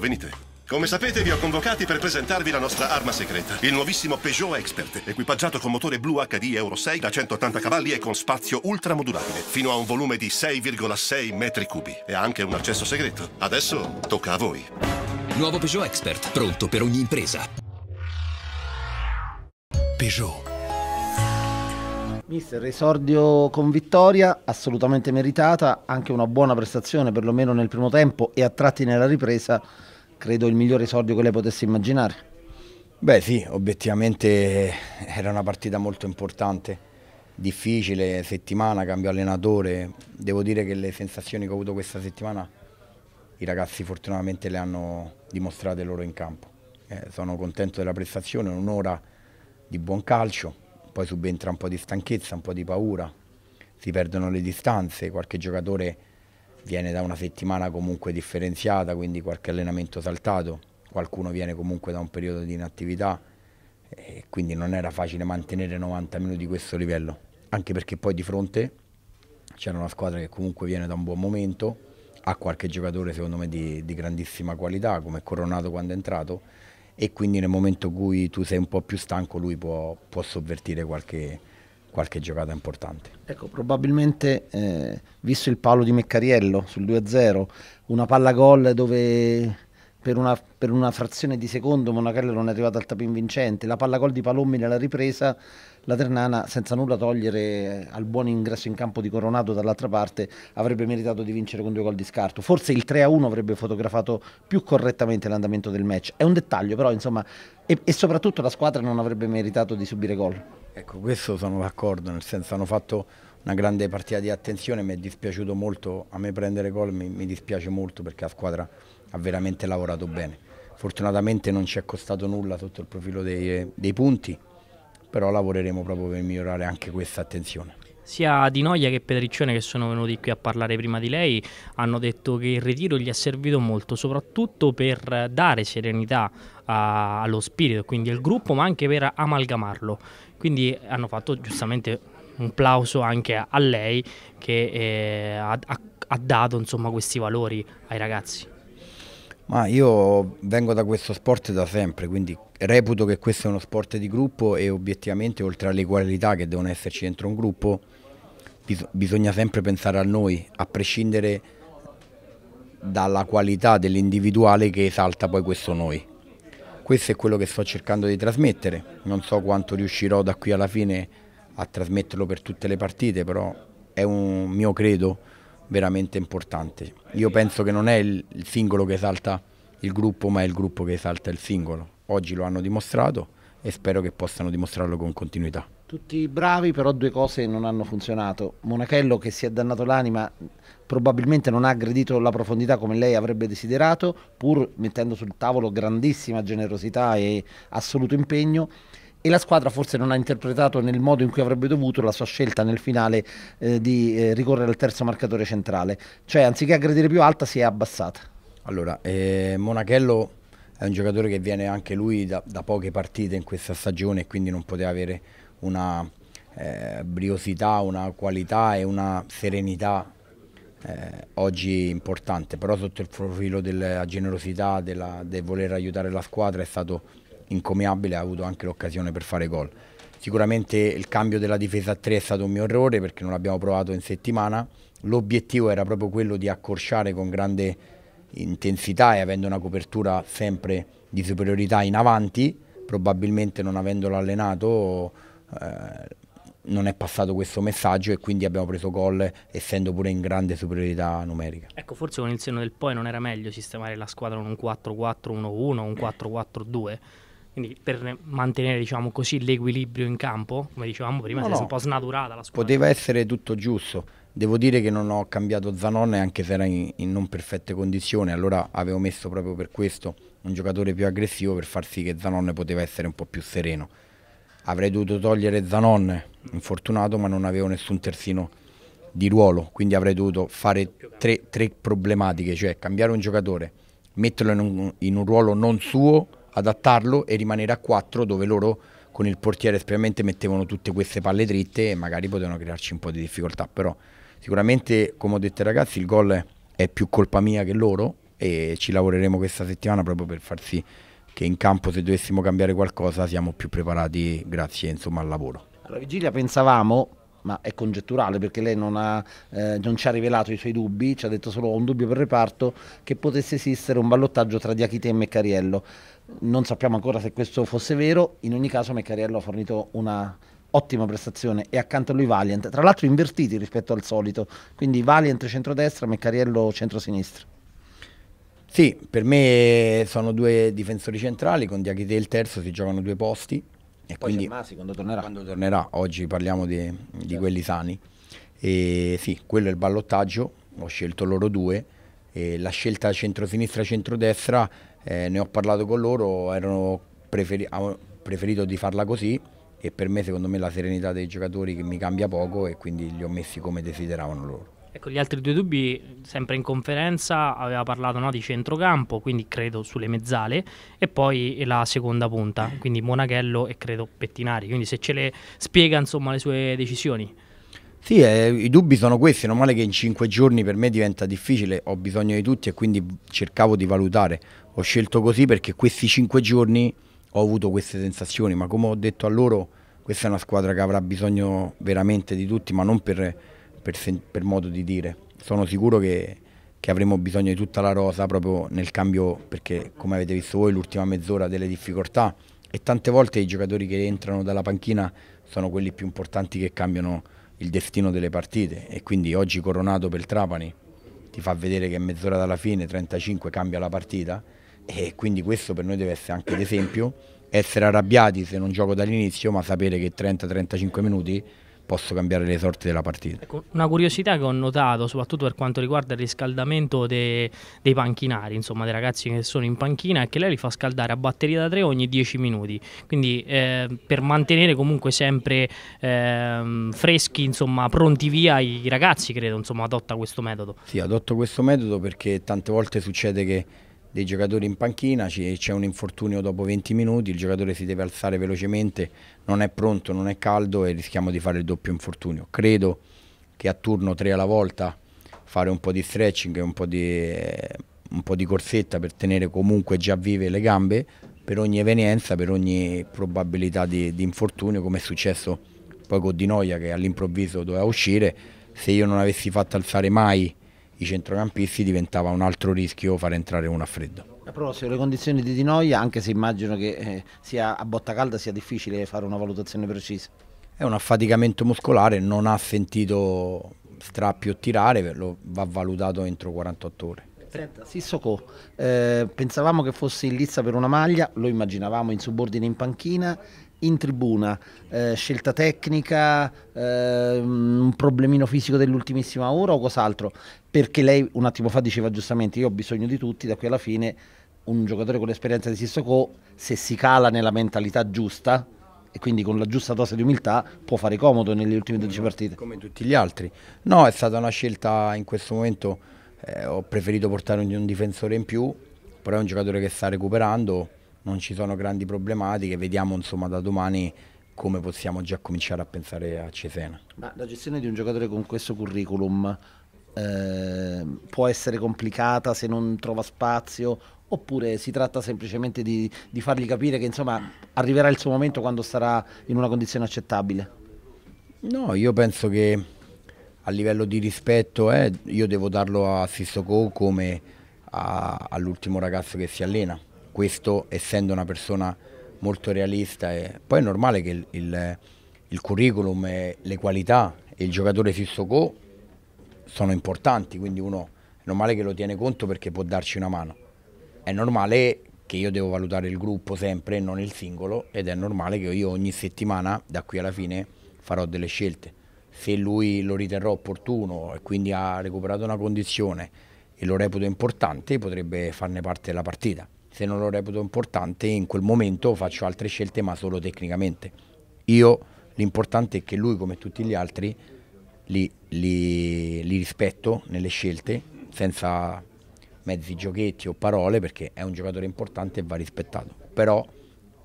venite. Come sapete vi ho convocati per presentarvi la nostra arma segreta, il nuovissimo Peugeot Expert, equipaggiato con motore blu HD Euro 6 da 180 cavalli e con spazio ultramodulabile, fino a un volume di 6,6 metri cubi e anche un accesso segreto. Adesso tocca a voi. Nuovo Peugeot Expert, pronto per ogni impresa. Peugeot Mister, esordio con vittoria, assolutamente meritata, anche una buona prestazione perlomeno nel primo tempo e a tratti nella ripresa, credo il migliore esordio che lei potesse immaginare. Beh sì, obiettivamente era una partita molto importante, difficile, settimana, cambio allenatore, devo dire che le sensazioni che ho avuto questa settimana i ragazzi fortunatamente le hanno dimostrate loro in campo. Eh, sono contento della prestazione, un'ora di buon calcio, poi subentra un po' di stanchezza, un po' di paura, si perdono le distanze, qualche giocatore viene da una settimana comunque differenziata, quindi qualche allenamento saltato, qualcuno viene comunque da un periodo di inattività e quindi non era facile mantenere 90 minuti questo livello, anche perché poi di fronte c'era una squadra che comunque viene da un buon momento, ha qualche giocatore secondo me di, di grandissima qualità come Coronato quando è entrato e quindi nel momento in cui tu sei un po' più stanco lui può, può sovvertire qualche, qualche, giocata importante. Ecco, probabilmente eh, visto il palo di Meccariello sul 2-0, una palla gol dove per una, per una, frazione di secondo Monachello non è arrivata al tapin vincente, la palla gol di Palommi nella ripresa, la Ternana senza nulla togliere eh, al buon ingresso in campo di Coronato dall'altra parte avrebbe meritato di vincere con due gol di scarto, forse il 3-1 avrebbe fotografato più correttamente l'andamento del match, è un dettaglio però insomma e, e soprattutto la squadra non avrebbe meritato di subire gol. Ecco, questo sono d'accordo, nel senso hanno fatto una grande partita di attenzione, mi è dispiaciuto molto, a me prendere gol mi, mi dispiace molto perché la squadra ha veramente lavorato bene. Fortunatamente non ci è costato nulla sotto il profilo dei, dei punti, però lavoreremo proprio per migliorare anche questa attenzione. Sia Di Noia che Pedriccione che sono venuti qui a parlare prima di lei hanno detto che il ritiro gli è servito molto, soprattutto per dare serenità a, allo spirito, quindi al gruppo, ma anche per amalgamarlo. Quindi hanno fatto giustamente un plauso anche a, lei che eh, ha, ha, dato insomma, questi valori ai ragazzi. Ma io vengo da questo sport da sempre, quindi reputo che questo è uno sport di gruppo e obiettivamente oltre alle qualità che devono esserci dentro un gruppo, bisogna sempre pensare a noi, a prescindere dalla qualità dell'individuale che esalta poi questo noi. Questo è quello che sto cercando di trasmettere, non so quanto riuscirò da qui alla fine a trasmetterlo per tutte le partite, però è un mio credo veramente importante. Io penso che non è il, il singolo che esalta il gruppo, ma è il gruppo che esalta il singolo. Oggi lo hanno dimostrato e spero che possano dimostrarlo con continuità. Tutti bravi, però due cose non hanno funzionato. Monachello che si è dannato l'anima probabilmente non ha aggredito la profondità come lei avrebbe desiderato, pur mettendo sul tavolo grandissima generosità e assoluto impegno e la squadra forse non ha interpretato nel modo in cui avrebbe dovuto la sua scelta nel finale eh, di eh, ricorrere al terzo marcatore centrale, cioè anziché aggredire più alta si è abbassata. Allora, eh, Monachello è un giocatore che viene anche lui da, da poche partite in questa stagione e quindi non poteva avere una eh, briosità, una qualità e una serenità eh, oggi importante, però sotto il profilo della generosità, della, del voler aiutare la squadra è stato incomiabile ha avuto anche l'occasione per fare gol. Sicuramente il cambio della difesa a 3 è stato un mio errore perché non l'abbiamo provato in settimana. L'obiettivo era proprio quello di accorciare con grande intensità e avendo una copertura sempre di superiorità in avanti, probabilmente non avendolo allenato eh, non è passato questo messaggio e quindi abbiamo preso gol essendo pure in grande superiorità numerica. Ecco, forse con il senno del poi non era meglio sistemare la squadra con un 4-4-1-1, un 4-4-2? Quindi per mantenere diciamo così, l'equilibrio in campo, come dicevamo prima, no, si è un po' snaturata la squadra. Poteva essere tutto giusto. Devo dire che non ho cambiato Zanon anche se era in, in non perfette condizioni, allora avevo messo proprio per questo un giocatore più aggressivo per far sì che Zanon poteva essere un po' più sereno. Avrei dovuto togliere Zanon, infortunato, ma non avevo nessun terzino di ruolo, quindi avrei dovuto fare tre, tre problematiche, cioè cambiare un giocatore, metterlo in un, in un ruolo non suo adattarlo e rimanere a 4 dove loro con il portiere specialmente mettevano tutte queste palle dritte e magari potevano crearci un po' di difficoltà, però sicuramente come ho detto ai ragazzi il gol è più colpa mia che loro e ci lavoreremo questa settimana proprio per far sì che in campo se dovessimo cambiare qualcosa siamo più preparati grazie insomma, al lavoro. Alla vigilia pensavamo ma è congetturale perché lei non, ha, eh, non, ci ha rivelato i suoi dubbi, ci ha detto solo un dubbio per reparto che potesse esistere un ballottaggio tra Diachitem e Cariello. Non sappiamo ancora se questo fosse vero, in ogni caso Meccariello ha fornito una ottima prestazione e accanto a lui Valiant, tra l'altro invertiti rispetto al solito, quindi Valiant centrodestra, Meccariello centrosinistra. Sì, per me sono due difensori centrali, con Diachite il terzo si giocano due posti. E Poi quindi Masi quando tornerà. Quando tornerà, oggi parliamo di, certo. quelli sani. E sì, quello è il ballottaggio, ho scelto loro due. E la scelta centrosinistra-centrodestra eh, ne ho parlato con loro, erano preferi hanno preferito di farla così e per me secondo me la serenità dei giocatori che mi cambia poco e quindi li ho messi come desideravano loro. Ecco, gli altri due dubbi, sempre in conferenza, aveva parlato no, di centrocampo, quindi credo sulle mezzale, e poi la seconda punta, quindi Monachello e credo Pettinari. Quindi se ce le spiega insomma le sue decisioni. Sì, eh, i dubbi sono questi, non male che in cinque giorni per me diventa difficile, ho bisogno di tutti e quindi cercavo di valutare. Ho scelto così perché questi cinque giorni ho avuto queste sensazioni, ma come ho detto a loro, questa è una squadra che avrà bisogno veramente di tutti, ma non per, per, per modo di dire. Sono sicuro che, che avremo bisogno di tutta la rosa proprio nel cambio, perché come avete visto voi l'ultima mezz'ora delle difficoltà e tante volte i giocatori che entrano dalla panchina sono quelli più importanti che cambiano il destino delle partite e quindi oggi coronato per Trapani ti fa vedere che mezz'ora dalla fine 35 cambia la partita e quindi questo per noi deve essere anche l'esempio essere arrabbiati se non gioco dall'inizio ma sapere che 30-35 minuti posso cambiare le sorti della partita. Ecco, una curiosità che ho notato, soprattutto per quanto riguarda il riscaldamento de, dei panchinari, insomma dei ragazzi che sono in panchina, è che lei li fa scaldare a batteria da 3 ogni 10 minuti, quindi eh, per mantenere comunque sempre eh, freschi, insomma pronti via i ragazzi, credo, insomma adotta questo metodo. Sì, adotto questo metodo perché tante volte succede che dei giocatori in panchina, c'è un infortunio dopo 20 minuti, il giocatore si deve alzare velocemente, non è pronto, non è caldo e rischiamo di fare il doppio infortunio. Credo che a turno tre alla volta fare un po' di stretching e un po' di, eh, un po di corsetta per tenere comunque già vive le gambe per ogni evenienza, per ogni probabilità di, di infortunio, come è successo poi con Di Noia che all'improvviso doveva uscire, se io non avessi fatto alzare mai i centrocampisti diventava un altro rischio fare entrare uno a freddo. A proposito delle condizioni di Di anche se immagino che eh, sia a botta calda sia difficile fare una valutazione precisa. È un affaticamento muscolare, non ha sentito strappi o tirare, lo va valutato entro 48 ore. Senta, Sissoko, eh, pensavamo che fosse in lizza per una maglia, lo immaginavamo in subordine in panchina, in tribuna, eh, scelta tecnica, eh, un problemino fisico dell'ultimissima ora o cos'altro? Perché lei un attimo fa diceva giustamente io ho bisogno di tutti, da qui alla fine un giocatore con l'esperienza di Sissoko se si cala nella mentalità giusta e quindi con la giusta dose di umiltà può fare comodo nelle ultime 12 partite. Come tutti gli altri. No, è stata una scelta in questo momento, eh, ho preferito portare un, un difensore in più, però è un giocatore che sta recuperando non ci sono grandi problematiche, vediamo insomma da domani come possiamo già cominciare a pensare a Cesena. Ma la gestione di un giocatore con questo curriculum eh, può essere complicata se non trova spazio oppure si tratta semplicemente di, di fargli capire che insomma, arriverà il suo momento quando sarà in una condizione accettabile? No, io penso che a livello di rispetto eh, io devo darlo a Sisto Co come all'ultimo ragazzo che si allena questo essendo una persona molto realista. E poi è normale che il, il, il curriculum e le qualità e il giocatore fisso Sissoko sono importanti, quindi uno è normale che lo tiene conto perché può darci una mano. È normale che io devo valutare il gruppo sempre e non il singolo ed è normale che io ogni settimana da qui alla fine farò delle scelte. Se lui lo riterrà opportuno e quindi ha recuperato una condizione e lo reputo importante potrebbe farne parte della partita se non lo reputo importante in quel momento faccio altre scelte ma solo tecnicamente. Io l'importante è che lui come tutti gli altri li, li, li rispetto nelle scelte senza mezzi giochetti o parole perché è un giocatore importante e va rispettato. Però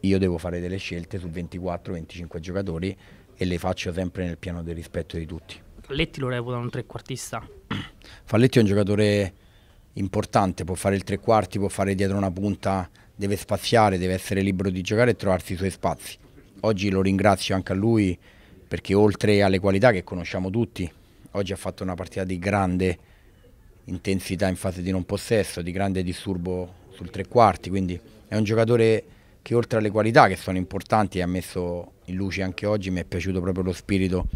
io devo fare delle scelte su 24-25 giocatori e le faccio sempre nel piano del rispetto di tutti. Falletti lo reputa un trequartista? Falletti è un giocatore importante, può fare il tre quarti, può fare dietro una punta, deve spaziare, deve essere libero di giocare e trovarsi i suoi spazi. Oggi lo ringrazio anche a lui perché oltre alle qualità che conosciamo tutti, oggi ha fatto una partita di grande intensità in fase di non possesso, di grande disturbo sul tre quarti, quindi è un giocatore che oltre alle qualità che sono importanti ha messo in luce anche oggi, mi è piaciuto proprio lo spirito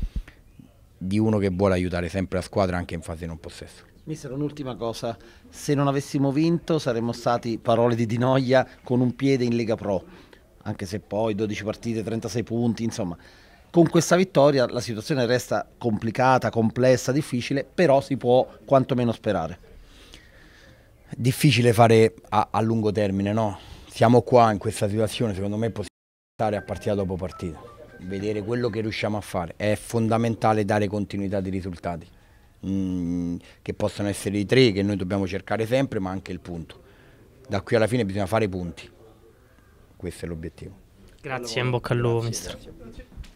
di uno che vuole aiutare sempre la squadra anche in fase di non possesso. Mister, un'ultima cosa, se non avessimo vinto saremmo stati, parole di Dinoia, con un piede in Lega Pro, anche se poi 12 partite, 36 punti, insomma, con questa vittoria la situazione resta complicata, complessa, difficile, però si può quantomeno sperare. Difficile fare a, a lungo termine, no? Siamo qua in questa situazione, secondo me possiamo stare a partita dopo partita, vedere quello che riusciamo a fare, è fondamentale dare continuità di risultati Mm, che possono essere i tre che noi dobbiamo cercare sempre, ma anche il punto. Da qui alla fine bisogna fare i punti. Questo è l'obiettivo. Grazie, in bocca al lupo, mister.